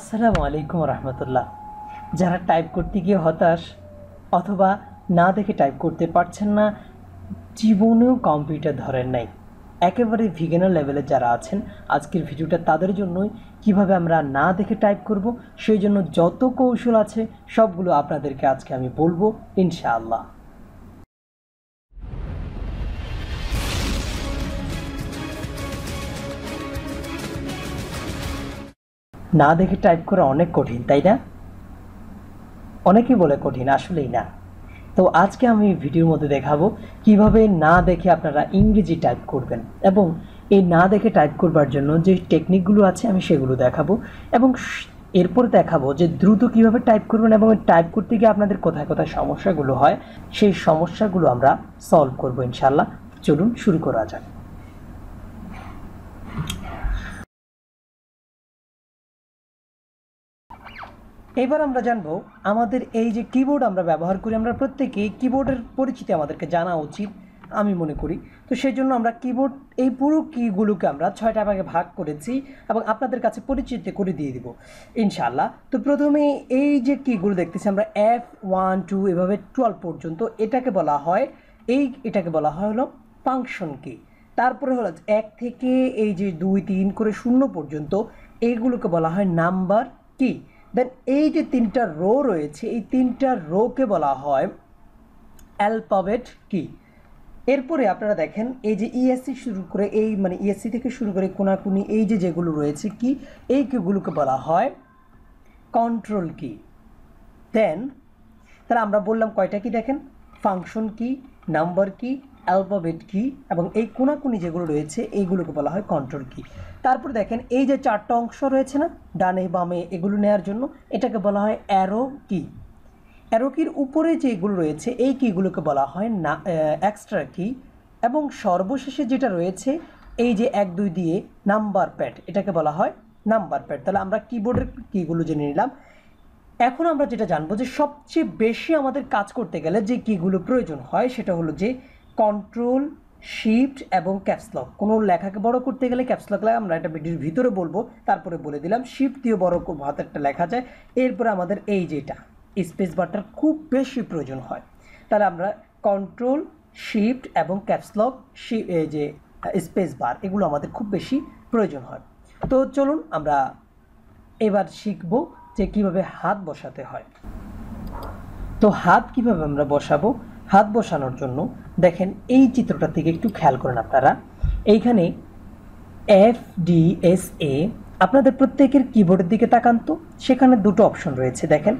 আসসালামু আলাইকুম রহমতুল্লাহ যারা টাইপ করতে গিয়ে হতাশ অথবা না দেখে টাইপ করতে পারছেন না জীবনেও কম্পিউটার ধরেন নাই একেবারে ভিগেনার লেভেলে যারা আছেন আজকের ভিডিওটা তাদের জন্যই কিভাবে আমরা না দেখে টাইপ করব সেই জন্য যত কৌশল আছে সবগুলো আপনাদেরকে আজকে আমি বলবো ইনশাআল্লাহ না দেখে টাইপ করা অনেক কঠিন তাই না অনেকেই বলে কঠিন আসলেই না তো আজকে আমি ভিডিওর মধ্যে দেখাবো কিভাবে না দেখে আপনারা ইংরেজি টাইপ করবেন এবং এই না দেখে টাইপ করবার জন্য যে টেকনিকগুলো আছে আমি সেগুলো দেখাবো এবং এরপর দেখাবো যে দ্রুত কিভাবে টাইপ করবেন এবং টাইপ করতে গিয়ে আপনাদের কোথায় কোথায় সমস্যাগুলো হয় সেই সমস্যাগুলো আমরা সলভ করবো ইনশাল্লাহ চলুন শুরু করা যাক এবার আমরা জানবো আমাদের এই যে কিবোর্ড আমরা ব্যবহার করি আমরা প্রত্যেকেই কিবোর্ডের পরিচিতি আমাদেরকে জানা উচিত আমি মনে করি তো সেই জন্য আমরা কিবোর্ড এই পুরো কিগুলোকে আমরা ছয়টা ভাগে ভাগ করেছি এবং আপনাদের কাছে পরিচিত করে দিয়ে দিব ইনশাল্লাহ তো প্রথমে এই যে কিগুলো দেখতেছি আমরা এফ ওয়ান টু এভাবে টুয়েলভ পর্যন্ত এটাকে বলা হয় এই এটাকে বলা হয় হলো ফাংশন কি তারপরে হলো এক থেকে এই যে দুই তিন করে শূন্য পর্যন্ত এইগুলোকে বলা হয় নাম্বার কি দেন এই যে তিনটা রো রয়েছে এই তিনটা রোকে বলা হয় অ্যালফাবেট কি এরপরে আপনারা দেখেন এই যে ইএসসি e শুরু করে এই মানে ইএসসি e থেকে শুরু করে কোনাকুনি এই যে যেগুলো রয়েছে কি এই কিগুলোকে বলা হয় কন্ট্রোল কি দেন তাহলে আমরা বললাম কয়টা কি দেখেন ফাংশন কি নাম্বার কি অ্যালফাবেট কি এবং এই কোনাকুনি যেগুলো রয়েছে এইগুলোকে বলা হয় কন্ট্রোল কি তারপর দেখেন এই যে চারটা অংশ রয়েছে না ডানে বামে এগুলো নেয়ার জন্য এটাকে বলা হয় অ্যারো কি অ্যারো কির উপরে যেগুলো রয়েছে এই কিগুলোকে বলা হয় না এক্সট্রা কি এবং সর্বশেষে যেটা রয়েছে এই যে এক দুই দিয়ে নাম্বার প্যাড এটাকে বলা হয় নাম্বার প্যাড তাহলে আমরা কিবোর্ডের কিগুলো জেনে নিলাম এখন আমরা যেটা জানবো যে সবচেয়ে বেশি আমাদের কাজ করতে গেলে যে কিগুলো প্রয়োজন হয় সেটা হলো যে কন্ট্রোল শিফট এবং ক্যাপসলক কোনো লেখাকে বড় করতে গেলে ক্যাপসলক লাগে আমরা একটা ভিডিওর ভিতরে বলবো তারপরে বলে দিলাম শিফট দিয়ে বড় একটা লেখা যায় এরপরে আমাদের এই যেটা স্পেস বারটার খুব বেশি প্রয়োজন হয় তাহলে আমরা কন্ট্রোল শিফট এবং ক্যাপসলক যে স্পেস বার এগুলো আমাদের খুব বেশি প্রয়োজন হয় তো চলুন আমরা এবার শিখব যে কিভাবে হাত বসাতে হয় তো হাত কিভাবে আমরা বসাবো হাত বসানোর জন্য দেখেন এই চিত্রটা থেকে একটু খেয়াল করেন আপনারা এইখানে এফ ডি এস এ আপনাদের প্রত্যেকের কিবোর্ডের দিকে তাকান তো সেখানে দুটো অপশন রয়েছে দেখেন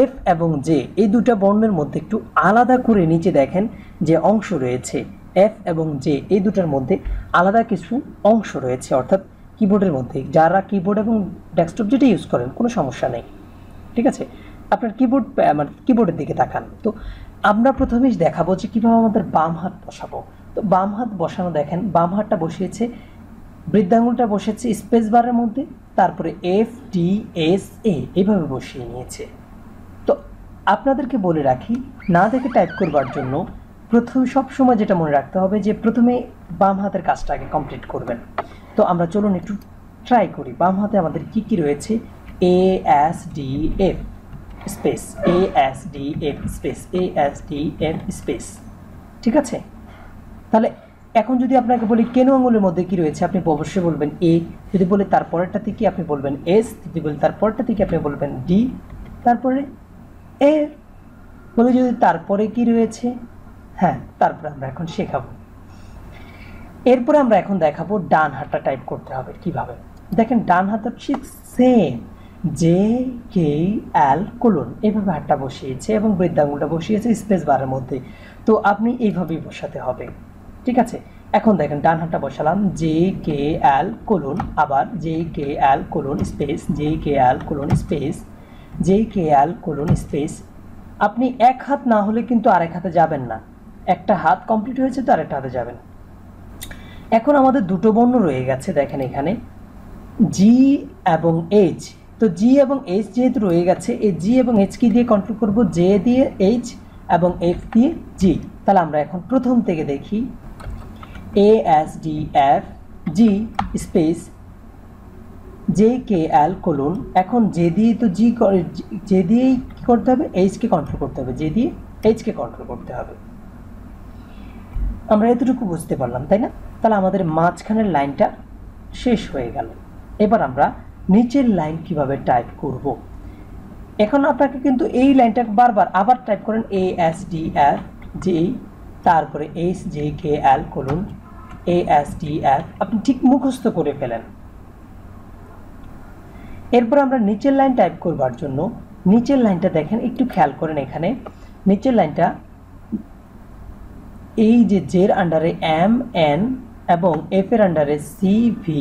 এফ এবং জে এই দুটো বর্ণের মধ্যে একটু আলাদা করে নিচে দেখেন যে অংশ রয়েছে এফ এবং জে এই দুটার মধ্যে আলাদা কিছু অংশ রয়েছে অর্থাৎ কিবোর্ডের মধ্যে যারা কিবোর্ড এবং ডেস্কটপ যেটা ইউজ করেন কোনো সমস্যা নেই ঠিক আছে আপনার কিবোর্ড আমার কিবোর্ডের দিকে তাকান তো আমরা প্রথমে দেখাবো যে কীভাবে আমাদের বাম হাত বসাবো তো বাম হাত বসানো দেখেন বাম হাতটা বসিয়েছে বৃদ্ধাঙ্গুলটা বসেছে স্পেস বারের মধ্যে তারপরে এফ ডি এস এ এভাবে বসিয়ে নিয়েছে তো আপনাদেরকে বলে রাখি না দেখে টাইপ করবার জন্য প্রথম সবসময় যেটা মনে রাখতে হবে যে প্রথমে বাম হাতের কাজটা আগে কমপ্লিট করবেন তো আমরা চলুন একটু ট্রাই করি বাম হাতে আমাদের কি কি রয়েছে A S D F space A S D F space A S D F space ঠিক আছে তাহলে এখন যদি আপনাকে বলি কেন আঙুলের মধ্যে কি রয়েছে আপনি অবশ্যই বলবেন এ যদি বলি তারপরেরটা থেকে আপনি বলবেন এস যদি বলি তারপরটা থেকে আপনি বলবেন ডি তারপরে এ বলে যদি তারপরে কি রয়েছে হ্যাঁ তারপরে আমরা এখন শেখাবো এরপরে আমরা এখন দেখাবো ডান হাতটা টাইপ করতে হবে কিভাবে দেখেন ডান হাত ঠিক same J K L colon এভাবে হাতটা বসিয়েছে এবং বৃদ্ধাঙ্গুলটা বসিয়েছে স্পেস বারের মধ্যে তো আপনি এইভাবেই বসাতে হবে ঠিক আছে এখন দেখেন ডান হাতটা বসালাম জে কে এল কোলন আবার J K L colon space J K L colon space J K L colon space আপনি এক হাত না হলে কিন্তু আরেক হাতে যাবেন না একটা হাত কমপ্লিট হয়েছে তো আরেকটা হাতে যাবেন এখন আমাদের দুটো বর্ণ রয়ে গেছে দেখেন এখানে জি এবং এইচ তো জি এবং এইচ যেহেতু রয়ে গেছে এই জি এবং এইচ কি দিয়ে কন্ট্রোল করব জে দিয়ে এইচ এবং এফ দিয়ে জি তাহলে আমরা এখন প্রথম থেকে দেখি A S D F G space J K L colon এখন যে দিয়ে তো জি যে দিয়েই কী করতে হবে এইচকে কন্ট্রোল করতে হবে যে দিয়ে এইচকে কন্ট্রোল করতে হবে আমরা এতটুকু বুঝতে পারলাম তাই না তাহলে আমাদের মাঝখানের লাইনটা শেষ হয়ে গেল এবার আমরা নিচের লাইন কিভাবে টাইপ করব। এখন আপনাকে কিন্তু এই লাইনটা বারবার আবার টাইপ করেন A S D F G তারপরে এইচ জে কে এল করুন এ এস ডি এফ আপনি ঠিক মুখস্থ করে ফেলেন এরপর আমরা নিচের লাইন টাইপ করবার জন্য নিচের লাইনটা দেখেন একটু খেয়াল করেন এখানে নিচের লাইনটা এই যে জের আন্ডারে এম এন এবং এফ এর আন্ডারে সি ভি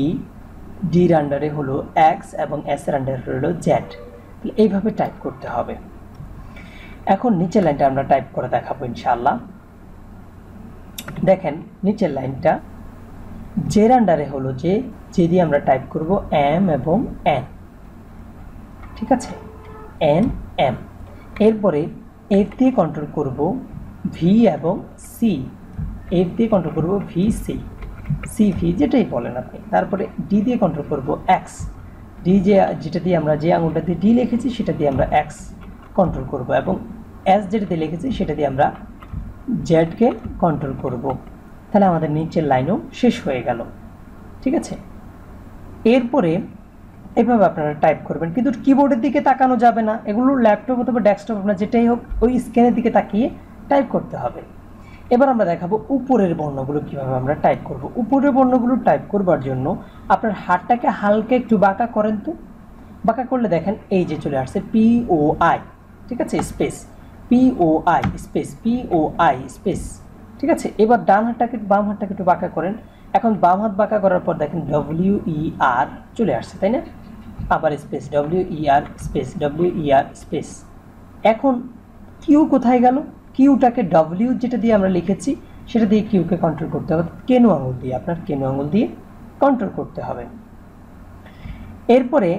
ডির আন্ডারে হলো এক্স এবং এর আন্ডারে হলো জেড এইভাবে টাইপ করতে হবে এখন নিচের লাইনটা আমরা টাইপ করে দেখাবো ইনশাল্লাহ দেখেন নিচের লাইনটা জের আন্ডারে হলো যে যে দিয়ে আমরা টাইপ করব এম এবং এন ঠিক আছে এন এম এরপরে এফ দিয়ে কন্ট্রোল করব ভি এবং সি এফ দিয়ে কন্ট্রোল করব ভি সি সিভি যেটাই বলেন আপনি তারপরে ডি দিয়ে কন্ট্রোল করব এক্স ডি যে যেটা দিয়ে আমরা যে আঙুলটা দিয়ে ডি লিখেছি সেটা দিয়ে আমরা এক্স কন্ট্রোল করব এবং এস যেটা দিয়ে লিখেছি সেটা দিয়ে আমরা জেডকে কন্ট্রোল করব তাহলে আমাদের নিচের লাইনও শেষ হয়ে গেল ঠিক আছে এরপরে এভাবে আপনারা টাইপ করবেন কিন্তু কিবোর্ডের দিকে তাকানো যাবে না এগুলো ল্যাপটপ অথবা ডেস্কটপ আপনার যেটাই হোক ওই স্ক্রিনের দিকে তাকিয়ে টাইপ করতে হবে এবার আমরা দেখাবো উপরের বর্ণগুলো কিভাবে আমরা টাইপ করব উপরের বর্ণগুলো টাইপ করবার জন্য আপনার হাতটাকে হালকা একটু বাঁকা করেন তো বাঁকা করলে দেখেন এই যে চলে আসছে পি ও আই ঠিক আছে space P O I space P O I space ঠিক আছে এবার ডান হাতটাকে বাম হাতটাকে একটু বাঁকা করেন এখন বাম হাত বাঁকা করার পর দেখেন ডব্লিউ ই আর চলে আসছে তাই না আবার space W E R space W E R space এখন কিউ কোথায় গেল কিউটাকে ডব্লিউ যেটা দিয়ে আমরা লিখেছি সেটা দিয়ে কিউকে কন্ট্রোল করতে হবে কেনু আঙুল দিয়ে আপনার কেনু আঙুল দিয়ে কন্ট্রোল করতে হবে এরপরে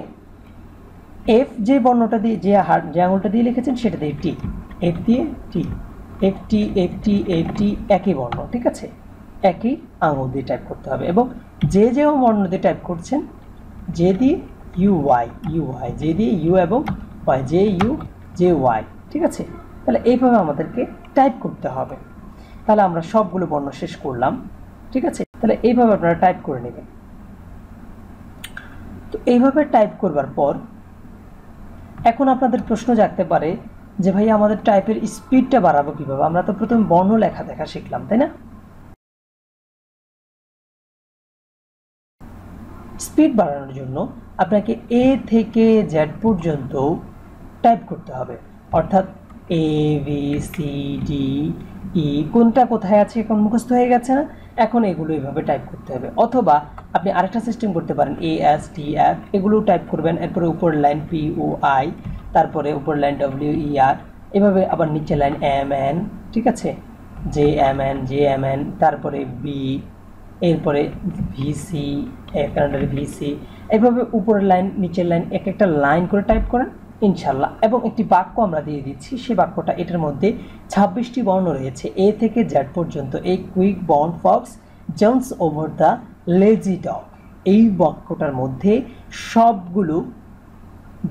এফ যে বর্ণটা দিয়ে যে হার যে আঙুলটা দিয়ে লিখেছেন সেটা দিয়ে টি এফ দিয়ে T F T F T F T একই বর্ণ ঠিক আছে একই আঙুল দিয়ে টাইপ করতে হবে এবং যে যে বর্ণ দিয়ে টাইপ করছেন যে দিয়ে ইউ ওয়াই ইউ ওয়াই যে দিয়ে ইউ এবং Y J U J Y ঠিক আছে তাহলে এইভাবে আমাদেরকে টাইপ করতে হবে তাহলে আমরা সবগুলো বর্ণ শেষ করলাম ঠিক আছে তাহলে এইভাবে আপনারা টাইপ করে নেবেন তো এইভাবে টাইপ করবার পর এখন আপনাদের প্রশ্ন জাগতে পারে যে ভাই আমাদের টাইপের স্পিডটা বাড়াবো কীভাবে আমরা তো প্রথম বর্ণ লেখা দেখা শিখলাম তাই না স্পিড বাড়ানোর জন্য আপনাকে এ থেকে জ্যাড পর্যন্ত টাইপ করতে হবে অর্থাৎ A B C D E কোনটা কোথায় আছে এখন মুখস্থ হয়ে গেছে না এখন এগুলো এভাবে টাইপ করতে হবে অথবা আপনি আরেকটা সিস্টেম করতে পারেন এ এস টি এফ এগুলো টাইপ করবেন এরপরে উপর লাইন পি ও আই তারপরে উপর লাইন ডব্লিউ ই আর এভাবে আবার নিচে লাইন এম এন ঠিক আছে J M N J M N তারপরে বি এরপরে ভিসি কানাডার ভিসি এভাবে উপরের লাইন নিচের লাইন এক একটা লাইন করে টাইপ করেন ইনশাল্লাহ এবং একটি বাক্য আমরা দিয়ে দিচ্ছি সে বাক্যটা এটার মধ্যে ছাব্বিশটি বর্ণ রয়েছে এ থেকে জ্যাড পর্যন্ত এই কুইক বন্ড fox jumps over the lazy dog এই বাক্যটার মধ্যে সবগুলো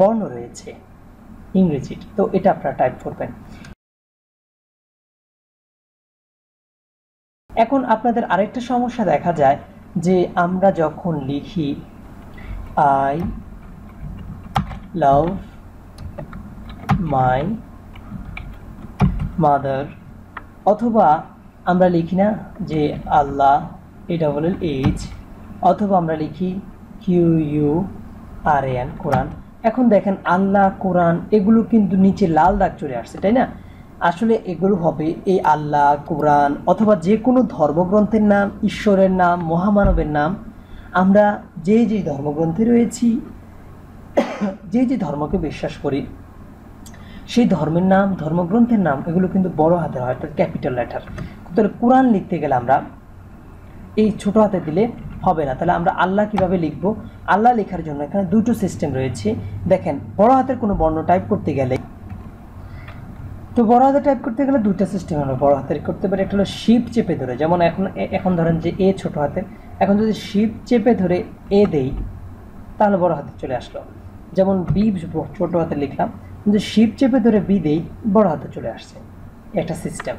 বর্ণ রয়েছে ইংরেজির তো এটা আপনারা টাইপ করবেন এখন আপনাদের আরেকটা সমস্যা দেখা যায় যে আমরা যখন লিখি আই লাভ মাই মাদার অথবা আমরা লিখি না যে আল্লাহ এ ডবল এল এইচ অথবা আমরা লিখি কিউ ইউ আর এন কোরআন এখন দেখেন আল্লাহ কোরআন এগুলো কিন্তু নিচে লাল দাগ চলে আসছে তাই না আসলে এগুলো হবে এই আল্লাহ কোরআন অথবা যে কোনো ধর্মগ্রন্থের নাম ঈশ্বরের নাম মহামানবের নাম আমরা যে যে ধর্মগ্রন্থে রয়েছি যে যে ধর্মকে বিশ্বাস করি সেই ধর্মের নাম ধর্মগ্রন্থের নাম এগুলো কিন্তু বড় হাতের হয় অর্থাৎ ক্যাপিটাল লেটার তাহলে কোরআন লিখতে গেলে আমরা এই ছোট হাতে দিলে হবে না তাহলে আমরা আল্লাহ কিভাবে লিখব আল্লাহ লেখার জন্য এখানে দুটো সিস্টেম রয়েছে দেখেন বড় হাতের কোনো বর্ণ টাইপ করতে গেলে তো বড় হাতে টাইপ করতে গেলে দুটো সিস্টেম আমরা বড় হাতের করতে পারি একটা হলো শিপ চেপে ধরে যেমন এখন এখন ধরেন যে এ ছোট হাতে এখন যদি শিপ চেপে ধরে এ দেই তাহলে বড় হাতে চলে আসলো যেমন বি ছোট হাতে লিখলাম কিন্তু শিপ চেপে ধরে বিদেই বড় হাতে চলে আসছে একটা সিস্টেম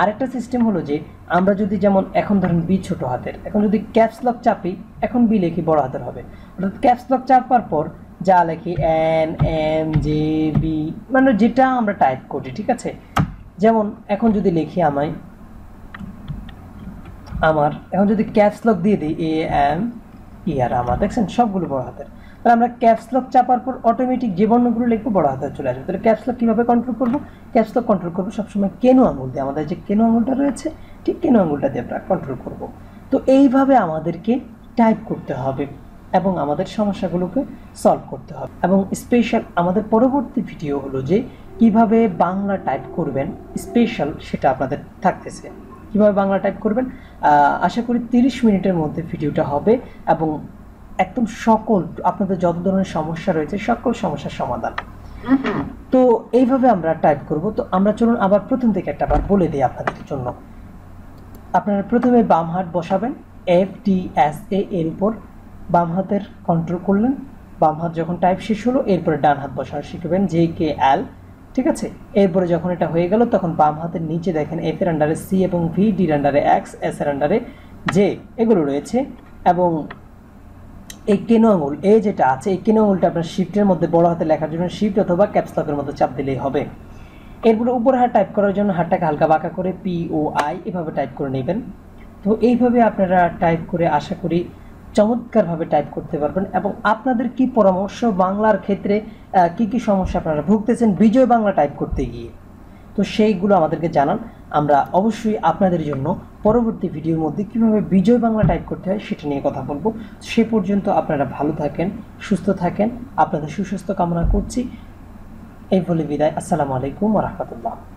আরেকটা সিস্টেম হলো যে আমরা যদি যেমন এখন ধরেন বি ছোট হাতের এখন যদি ক্যাপস লক চাপি এখন বি লেখি বড় হাতের হবে অর্থাৎ ক্যাপস লক চাপার পর যা লেখি এন এম জে বি মানে যেটা আমরা টাইপ করি ঠিক আছে যেমন এখন যদি লিখি আমায় আমার এখন যদি ক্যাপস লক দিয়ে দিই এ এম ই আর আমার দেখছেন সবগুলো বড় হাতের তাহলে আমরা ক্যাপসলক চাপার পর অটোমেটিক যে বর্ণগুলো লিখবো বড় হাতে চলে আসবে তাহলে ক্যাপসলক কীভাবে কন্ট্রোল করবো ক্যাপসলক কন্ট্রোল করবো সবসময় কেনো আঙুল দিয়ে আমাদের যে কেনো আঙুলটা রয়েছে ঠিক কেনো আঙুলটা দিয়ে আমরা কন্ট্রোল করবো তো এইভাবে আমাদেরকে টাইপ করতে হবে এবং আমাদের সমস্যাগুলোকে সলভ করতে হবে এবং স্পেশাল আমাদের পরবর্তী ভিডিও হলো যে কিভাবে বাংলা টাইপ করবেন স্পেশাল সেটা আপনাদের থাকতেছে কীভাবে বাংলা টাইপ করবেন আশা করি তিরিশ মিনিটের মধ্যে ভিডিওটা হবে এবং একদম সকল আপনাদের যত ধরনের সমস্যা রয়েছে সকল সমস্যার সমাধান তো এইভাবে আমরা টাইপ করব তো আমরা চলুন আবার প্রথম থেকে একটা আবার বলে দিই আপনাদের জন্য আপনারা প্রথমে বাম হাত বসাবেন এফ টি এস এ এর উপর বাম হাতের কন্ট্রোল করলেন বাম হাত যখন টাইপ শেষ হলো এরপরে ডান হাত বসানো শিখবেন জে কে এল ঠিক আছে এরপরে যখন এটা হয়ে গেল তখন বাম হাতের নিচে দেখেন এফ এর আন্ডারে সি এবং ভি ডির আন্ডারে এক্স এস এর আন্ডারে জে এগুলো রয়েছে এবং এই কেনো আঙুল এ যেটা আছে এই কেনো আঙুলটা আপনার শিফটের মধ্যে বড় হাতে লেখার জন্য শিফট অথবা ক্যাপসলকের মধ্যে চাপ দিলেই হবে এরপরে উপর হাত টাইপ করার জন্য হাতটাকে হালকা বাঁকা করে পি ও আই এভাবে টাইপ করে নেবেন তো এইভাবে আপনারা টাইপ করে আশা করি চমৎকারভাবে টাইপ করতে পারবেন এবং আপনাদের কি পরামর্শ বাংলার ক্ষেত্রে কি কি সমস্যা আপনারা ভুগতেছেন বিজয় বাংলা টাইপ করতে গিয়ে তো সেইগুলো আমাদেরকে জানান আমরা অবশ্যই আপনাদের জন্য পরবর্তী ভিডিওর মধ্যে কীভাবে বিজয় বাংলা টাইপ করতে হয় সেটা নিয়ে কথা বলবো সে পর্যন্ত আপনারা ভালো থাকেন সুস্থ থাকেন আপনাদের সুস্বাস্থ্য কামনা করছি এই বলে বিদায় আসসালামু আলাইকুম রহমতুল্লাহ